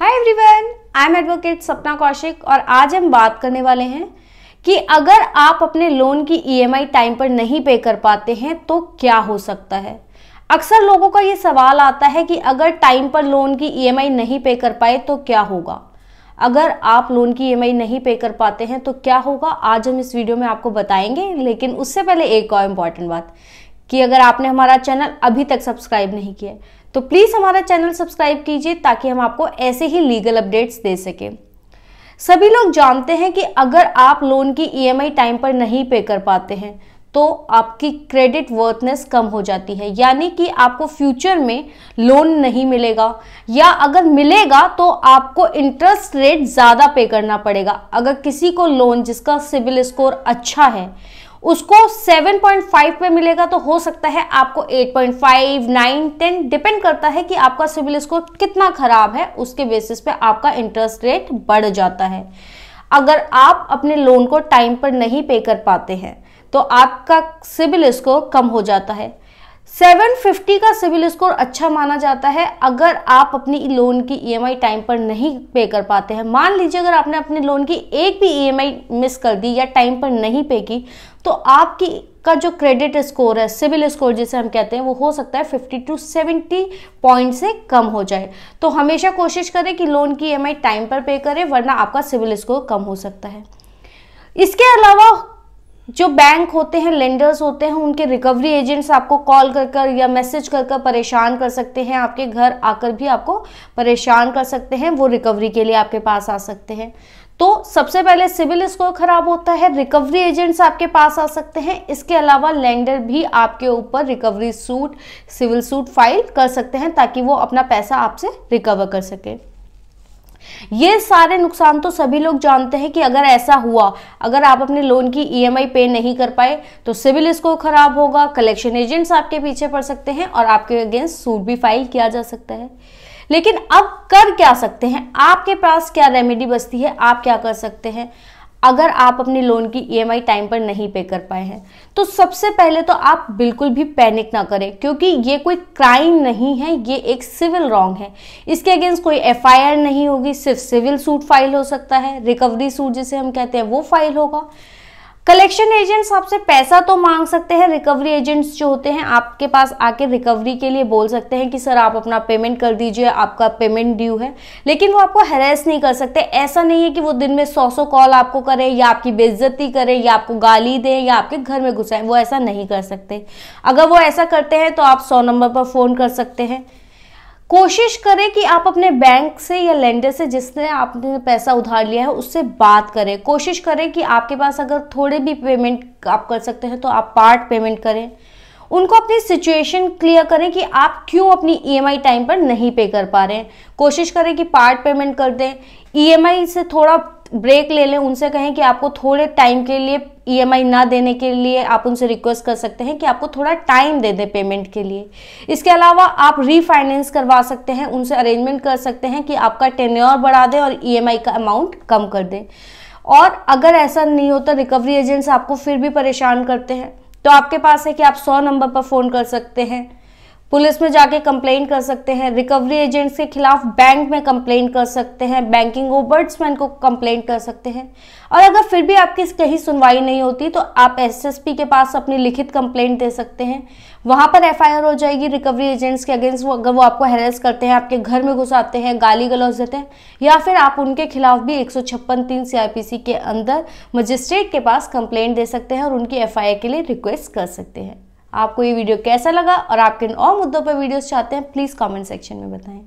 hi everyone I am advocate Sapna Kaushik और आज हम बात करने वाले हैं कि अगर आप अपने लोन की ईएमआई e टाइम पर नहीं पे कर पाते हैं तो क्या हो सकता है अक्सर लोगों का ये सवाल आता है कि अगर टाइम पर लोन की ईएमआई e नहीं पे कर पाए तो क्या होगा अगर आप लोन की ईएमआई e नहीं पे कर पाते हैं तो क्या होगा आज हम इस वीडियो में आपको बताएंगे लेकिन उससे पहले एक और इम्पॉर्टेंट बात कि अगर आपने हमारा चैनल अभी तक सब्सक्राइब नहीं किया तो प्लीज़ हमारा चैनल सब्सक्राइब कीजिए ताकि हम आपको ऐसे ही लीगल अपडेट्स दे सकें सभी लोग जानते हैं कि अगर आप लोन की ईएमआई e टाइम पर नहीं पे कर पाते हैं तो आपकी क्रेडिट वर्थनेस कम हो जाती है यानी कि आपको फ्यूचर में लोन नहीं मिलेगा या अगर मिलेगा तो आपको इंटरेस्ट रेट ज़्यादा पे करना पड़ेगा अगर किसी को लोन जिसका सिविल स्कोर अच्छा है उसको 7.5 पे मिलेगा तो हो सकता है आपको 8.5, 9, 10 डिपेंड करता है कि आपका सिविल स्कोर कितना खराब है उसके बेसिस पे आपका इंटरेस्ट रेट बढ़ जाता है अगर आप अपने लोन को टाइम पर नहीं पे कर पाते हैं तो आपका सिविल स्कोर कम हो जाता है 750 का सिविल स्कोर अच्छा माना जाता है अगर आप अपनी लोन की ईएमआई e टाइम पर नहीं पे कर पाते हैं मान लीजिए अगर आपने अपने लोन की एक भी ईएमआई e मिस कर दी या टाइम पर नहीं पे की तो आपकी का जो क्रेडिट स्कोर है सिविल स्कोर जिसे हम कहते हैं वो हो सकता है 50 टू 70 पॉइंट से कम हो जाए तो हमेशा कोशिश करें कि लोन की ई e टाइम पर पे करें वरना आपका सिविल स्कोर कम हो सकता है इसके अलावा जो बैंक होते हैं लेंडर्स होते हैं उनके रिकवरी एजेंट्स आपको कॉल कर कर या मैसेज कर कर परेशान कर सकते हैं आपके घर आकर भी आपको परेशान कर सकते हैं वो रिकवरी के लिए आपके पास आ सकते हैं तो सबसे पहले सिविल स्कोर खराब होता है रिकवरी एजेंट्स आपके पास आ सकते हैं इसके अलावा लैंडर भी आपके ऊपर recovery suit civil suit file कर सकते हैं ताकि वो अपना पैसा आपसे रिकवर कर सके ये सारे नुकसान तो सभी लोग जानते हैं कि अगर ऐसा हुआ अगर आप अपने लोन की ईएमआई e पे नहीं कर पाए तो सिविल स्कोर खराब होगा कलेक्शन एजेंट्स आपके पीछे पड़ सकते हैं और आपके अगेंस्ट सूट भी फाइल किया जा सकता है लेकिन अब कर क्या सकते हैं आपके पास क्या रेमेडी बचती है आप क्या कर सकते हैं अगर आप अपने लोन की ईएमआई e टाइम पर नहीं पे कर पाए हैं तो सबसे पहले तो आप बिल्कुल भी पैनिक ना करें क्योंकि ये कोई क्राइम नहीं है ये एक सिविल रॉन्ग है इसके अगेंस्ट कोई एफआईआर नहीं होगी सिर्फ सिविल सूट फाइल हो सकता है रिकवरी सूट जिसे हम कहते हैं वो फाइल होगा कलेक्शन एजेंट्स आपसे पैसा तो मांग सकते हैं रिकवरी एजेंट्स जो होते हैं आपके पास आके रिकवरी के लिए बोल सकते हैं कि सर आप अपना पेमेंट कर दीजिए आपका पेमेंट ड्यू है लेकिन वो आपको हेरेस नहीं कर सकते ऐसा नहीं है कि वो दिन में सौ सौ कॉल आपको करें या आपकी बेइज्जती करें या आपको गाली दे या आपके घर में घुसाएं वो ऐसा नहीं कर सकते अगर वो ऐसा करते हैं तो आप सौ नंबर पर फ़ोन कर सकते हैं कोशिश करें कि आप अपने बैंक से या लेंडर से जिसने आपने पैसा उधार लिया है उससे बात करें कोशिश करें कि आपके पास अगर थोड़े भी पेमेंट आप कर सकते हैं तो आप पार्ट पेमेंट करें उनको अपनी सिचुएशन क्लियर करें कि आप क्यों अपनी ईएमआई e टाइम पर नहीं पे कर पा रहे हैं कोशिश करें कि पार्ट पेमेंट कर दें ईएमआई e से थोड़ा ब्रेक ले लें उनसे कहें कि आपको थोड़े टाइम के लिए ईएमआई e ना देने के लिए आप उनसे रिक्वेस्ट कर सकते हैं कि आपको थोड़ा टाइम दे दें पेमेंट के लिए इसके अलावा आप रीफाइनेंस करवा सकते हैं उनसे अरेंजमेंट कर सकते हैं कि आपका टेन्योर बढ़ा दें और ईएमआई का अमाउंट कम कर दें और अगर ऐसा नहीं होता रिकवरी एजेंट्स आपको फिर भी परेशान करते हैं तो आपके पास है कि आप सौ नंबर पर फ़ोन कर सकते हैं पुलिस में जाके कंप्लेंट कर सकते हैं रिकवरी एजेंट्स के खिलाफ बैंक में कंप्लेंट कर सकते हैं बैंकिंग ओबर्ट्समैन को कंप्लेंट कर सकते हैं और अगर फिर भी आपकी कहीं सुनवाई नहीं होती तो आप एसएसपी के पास अपनी लिखित कंप्लेंट दे सकते हैं वहां पर एफआईआर हो जाएगी रिकवरी एजेंट्स के अगेंस्ट वो अगर वो आपको हेरेस करते हैं आपके घर में घुस आते हैं गाली गलौज देते हैं या फिर आप उनके खिलाफ भी एक सौ छप्पन तीन के अंदर मजिस्ट्रेट के पास कंप्लेंट दे सकते हैं और उनकी एफ के लिए रिक्वेस्ट कर सकते हैं आपको ये वीडियो कैसा लगा और आपके और मुद्दों पर वीडियोस चाहते हैं प्लीज़ कमेंट सेक्शन में बताएं